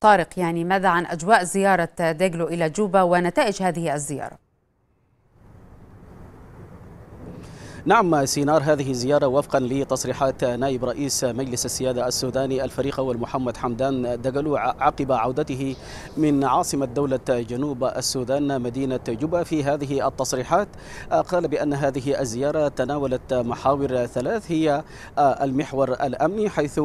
طارق يعني ماذا عن أجواء زيارة ديجلو إلى جوبا ونتائج هذه الزيارة؟ نعم سينار هذه الزيارة وفقا لتصريحات نائب رئيس مجلس السيادة السوداني الفريق والمحمد حمدان دقلو عقب عودته من عاصمة دولة جنوب السودان مدينة جوبا في هذه التصريحات قال بأن هذه الزيارة تناولت محاور ثلاث هي المحور الأمني حيث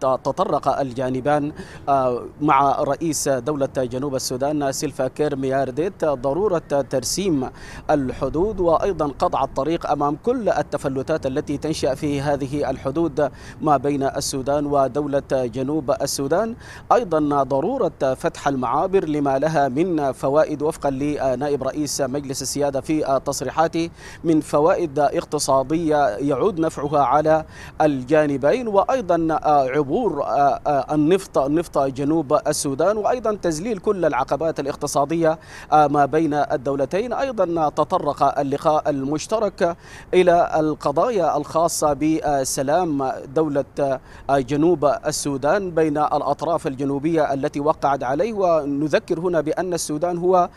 تطرق الجانبان آه، مع رئيس دولة جنوب السودان سيلفا كير ميارديت ضرورة ترسيم الحدود وأيضا قطع الطريق أمام كل التفلتات التي تنشأ في هذه الحدود ما بين السودان ودولة جنوب السودان أيضا ضرورة فتح المعابر لما لها من فوائد وفقا لنائب رئيس مجلس السيادة في تصريحاته من فوائد اقتصادية يعود نفعها على الجانبين وأيضا عبور آه، آه، النفط نفط جنوب السودان وأيضا تذليل كل العقبات الاقتصادية آه، ما بين الدولتين أيضا تطرق اللقاء المشترك إلى القضايا الخاصة بسلام دولة جنوب السودان بين الأطراف الجنوبية التي وقعت عليه ونذكر هنا بأن السودان هو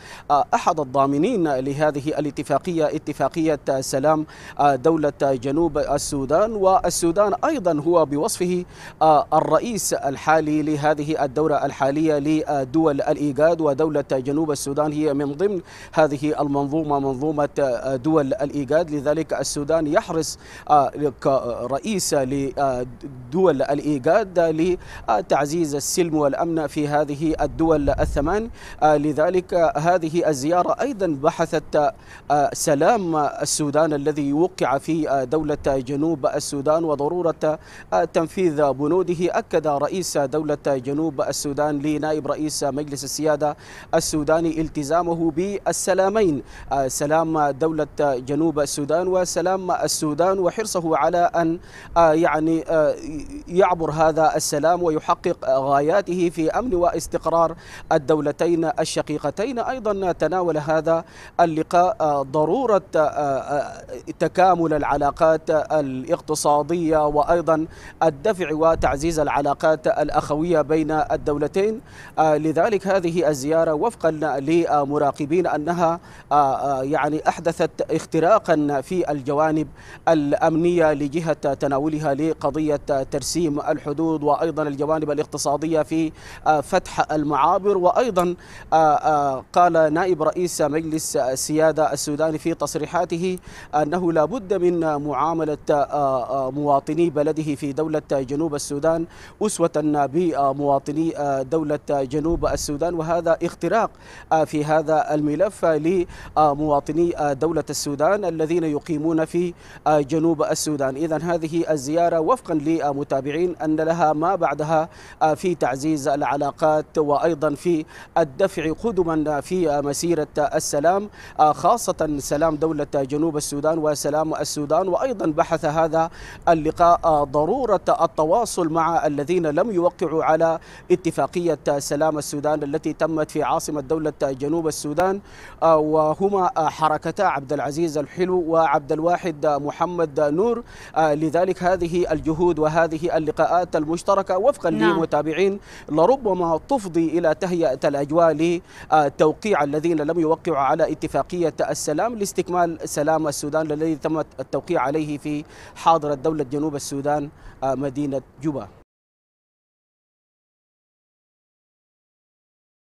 أحد الضامنين لهذه الاتفاقية اتفاقية سلام دولة جنوب السودان والسودان أيضا هو بوصفه الرئيس الحالي لهذه الدورة الحالية لدول الإيجاد ودولة جنوب السودان هي من ضمن هذه المنظومة منظومة دول الإيجاد لذلك السودان يحرص آه، كرئيس لدول الإيجاد لتعزيز السلم والأمن في هذه الدول الثمان آه، لذلك هذه الزيارة أيضا بحثت آه، سلام السودان الذي وقع في دولة جنوب السودان وضرورة تنفيذ بنود موعده أكد رئيس دولة جنوب السودان لنائب رئيس مجلس السيادة السوداني التزامه بالسلامين آه، سلام دولة جنوب السودان وسلام السودان وحرصه على أن آه، يعني آه، يعبر هذا السلام ويحقق غاياته في أمن واستقرار الدولتين الشقيقتين أيضا تناول هذا اللقاء ضرورة تكامل العلاقات الاقتصادية وأيضا الدفع وتعزيز وتعزيز العلاقات الأخوية بين الدولتين آه، لذلك هذه الزيارة وفقا لمراقبين أنها آه، آه، يعني أحدثت اختراقا في الجوانب الأمنية لجهة تناولها لقضية ترسيم الحدود وأيضا الجوانب الاقتصادية في فتح المعابر وأيضا قال نائب رئيس مجلس السيادة السوداني في تصريحاته أنه لا بد من معاملة مواطني بلده في دولة جنوب السودان السودان أسوة بمواطني آه، دولة جنوب السودان وهذا اختراق آه، في هذا الملف لمواطني آه، دولة السودان الذين يقيمون في جنوب السودان إذا هذه الزيارة وفقا لمتابعين أن لها ما بعدها في تعزيز العلاقات وأيضا في الدفع قدما في مسيرة السلام خاصة سلام دولة جنوب السودان وسلام السودان وأيضا بحث هذا اللقاء ضرورة التواصل مع مع الذين لم يوقعوا على اتفاقية سلام السودان التي تمت في عاصمة دولة جنوب السودان آه، وهما آه، حركتا عبد العزيز الحلو وعبد الواحد محمد نور آه، لذلك هذه الجهود وهذه اللقاءات المشتركة وفقا نعم. للمتابعين لربما تفضي إلى تهيئة الأجواء لتوقيع الذين لم يوقعوا على اتفاقية السلام لاستكمال سلام السودان الذي تم التوقيع عليه في حاضرة دولة جنوب السودان مدينة جوبا